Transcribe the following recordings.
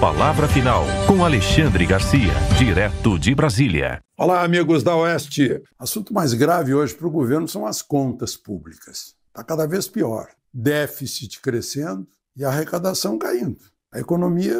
Palavra Final, com Alexandre Garcia, direto de Brasília. Olá, amigos da Oeste. Assunto mais grave hoje para o governo são as contas públicas. Está cada vez pior. Déficit crescendo e arrecadação caindo. A economia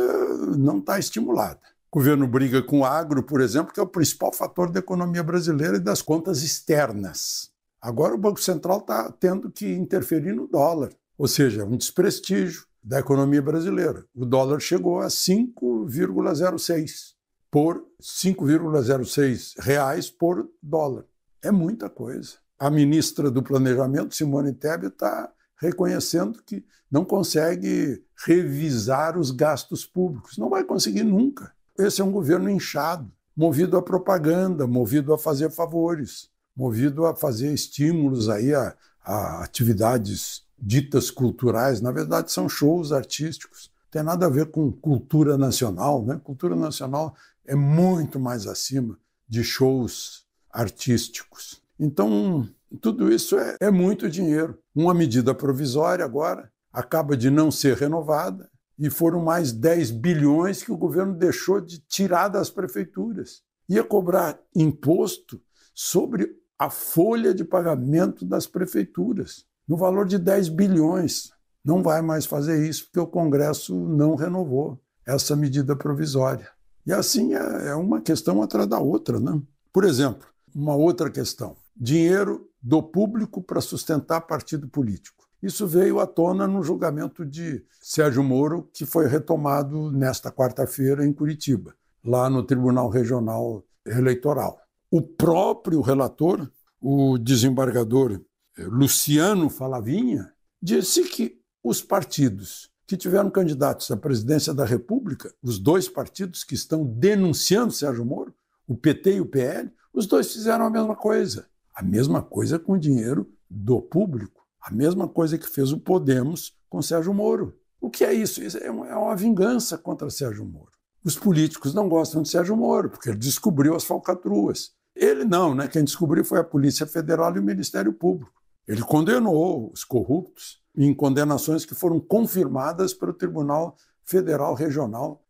não está estimulada. O governo briga com o agro, por exemplo, que é o principal fator da economia brasileira e das contas externas. Agora o Banco Central está tendo que interferir no dólar, ou seja, um desprestígio da economia brasileira. O dólar chegou a 5,06 por 5,06 reais por dólar. É muita coisa. A ministra do Planejamento, Simone Tebet, está reconhecendo que não consegue revisar os gastos públicos. Não vai conseguir nunca. Esse é um governo inchado, movido à propaganda, movido a fazer favores, movido a fazer estímulos aí a, a atividades ditas culturais, na verdade são shows artísticos. Tem nada a ver com cultura nacional, né? Cultura nacional é muito mais acima de shows artísticos. Então, tudo isso é, é muito dinheiro. Uma medida provisória agora acaba de não ser renovada e foram mais 10 bilhões que o governo deixou de tirar das prefeituras. Ia cobrar imposto sobre a folha de pagamento das prefeituras no valor de 10 bilhões. Não vai mais fazer isso porque o Congresso não renovou essa medida provisória. E assim é, é uma questão atrás da outra. Né? Por exemplo, uma outra questão: dinheiro do público para sustentar partido político. Isso veio à tona no julgamento de Sérgio Moro, que foi retomado nesta quarta-feira em Curitiba, lá no Tribunal Regional Eleitoral. O próprio relator, o desembargador Luciano Falavinha, disse que os partidos que tiveram candidatos à presidência da República, os dois partidos que estão denunciando Sérgio Moro, o PT e o PL, os dois fizeram a mesma coisa. A mesma coisa com o dinheiro do público. A mesma coisa que fez o Podemos com Sérgio Moro. O que é isso? Isso é, é uma vingança contra Sérgio Moro. Os políticos não gostam de Sérgio Moro, porque ele descobriu as falcatruas. Ele não, né? Quem descobriu foi a Polícia Federal e o Ministério Público. Ele condenou os corruptos em condenações que foram confirmadas pelo Tribunal Federal Regional,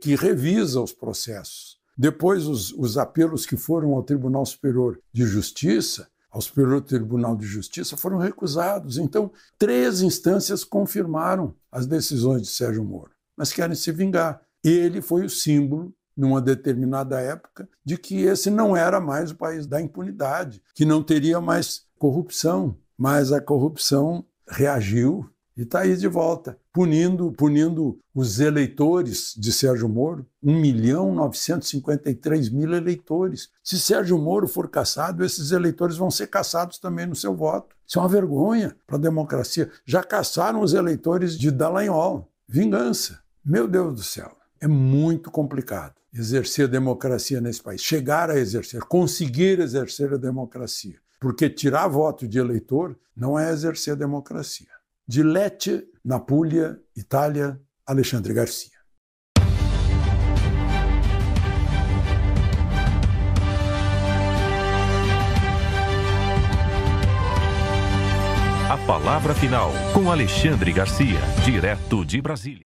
que revisa os processos. Depois, os, os apelos que foram ao Tribunal Superior de Justiça, ao Superior Tribunal de Justiça, foram recusados. Então, três instâncias confirmaram as decisões de Sérgio Moro, mas querem se vingar. Ele foi o símbolo numa determinada época, de que esse não era mais o país da impunidade, que não teria mais corrupção, mas a corrupção reagiu e está aí de volta, punindo, punindo os eleitores de Sérgio Moro, 1 milhão 953 mil eleitores. Se Sérgio Moro for caçado, esses eleitores vão ser caçados também no seu voto. Isso é uma vergonha para a democracia. Já caçaram os eleitores de Dallagnol. Vingança. Meu Deus do céu, é muito complicado exercer a democracia nesse país, chegar a exercer, conseguir exercer a democracia porque tirar voto de eleitor não é exercer a democracia. De Lecce, Puglia, Itália, Alexandre Garcia. A palavra final com Alexandre Garcia, direto de Brasília.